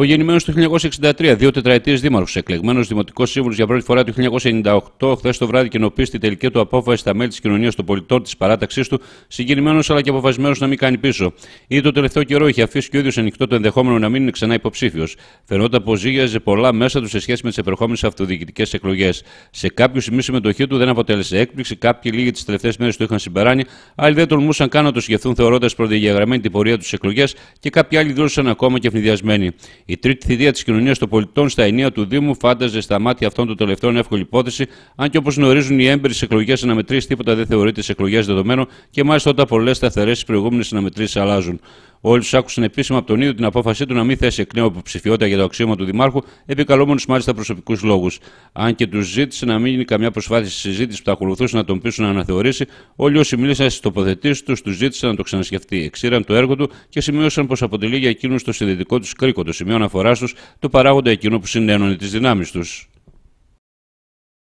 Ο γεννημένος του 1963, δύο τετραετίες δήμαρχος, εκλεγμένος δημοτικός σύμβουλος για πρώτη φορά το 1998, χθες το βράδυ κοινοποίησε τη τελική του απόφαση στα μέλη της κοινωνίας των πολιτών της παράταξής του, συγκινημένος αλλά και αποφασισμένος να μην κάνει πίσω. Ήδη το τελευταίο καιρό είχε αφήσει και ο ίδιος ανοιχτό το ενδεχόμενο να μην είναι ξανά υποψήφιος. Φαινόταν πως ζήγιαζε πολλά μέσα του σε σχέση με τις επερχόμενες αυτοδιοικητικές εκλογές. Σε κάποιου η συμμετοχή του δεν αποτέλεσε έκπληξη, κάποιοι λίγοι τις τελευταίες μέρες του είχαν συμπεράνει, άλλοι δεν τολμούσαν καν να το σκεφτούν θεωρώντας προδιαγραμμένη την πορεία τους εκλογές και κάποιοι άλλοι δούλωσαν ακόμα και ευνηδιασμένοι. Η τρίτη θητεία της κοινωνίας των πολιτών στα ενία του Δήμου φάνταζε στα μάτια αυτών των τελευταίων εύκολη υπόθεση, αν και όπως γνωρίζουν οι έμπειρε εκλογές αναμετρήσεις, τίποτα δεν θεωρείται σε εκλογές δεδομένο και μάλιστα όταν πολλές σταθερές προηγούμενες αναμετρήσεις αλλάζουν. Όλοι τους άκουσαν επίσημα από τον ίδιο την απόφασή του να μην θέσει εκ νέου υποψηφιότητα για το αξίωμα του Δημάρχου, επικαλούμενος μάλιστα προσωπικού λόγους. Αν και τους ζήτησε να μην γίνει καμιά προσπάθεια στη συζήτηση που θα ακολουθούσε να τον πείσουν να αναθεωρήσει, όλοι όσοι μίλησαν στις τοποθετήσεις τους τους ζήτησαν να το ξανασκεφτεί. Εξήραν το έργο του και σημείωσαν πως αποτελεί για εκείνους το συνδετικό τους κρίκο, το σημείο αναφοράς τους, το παράγοντα εκείνο που συνένωνε τις δυνάμεις τους.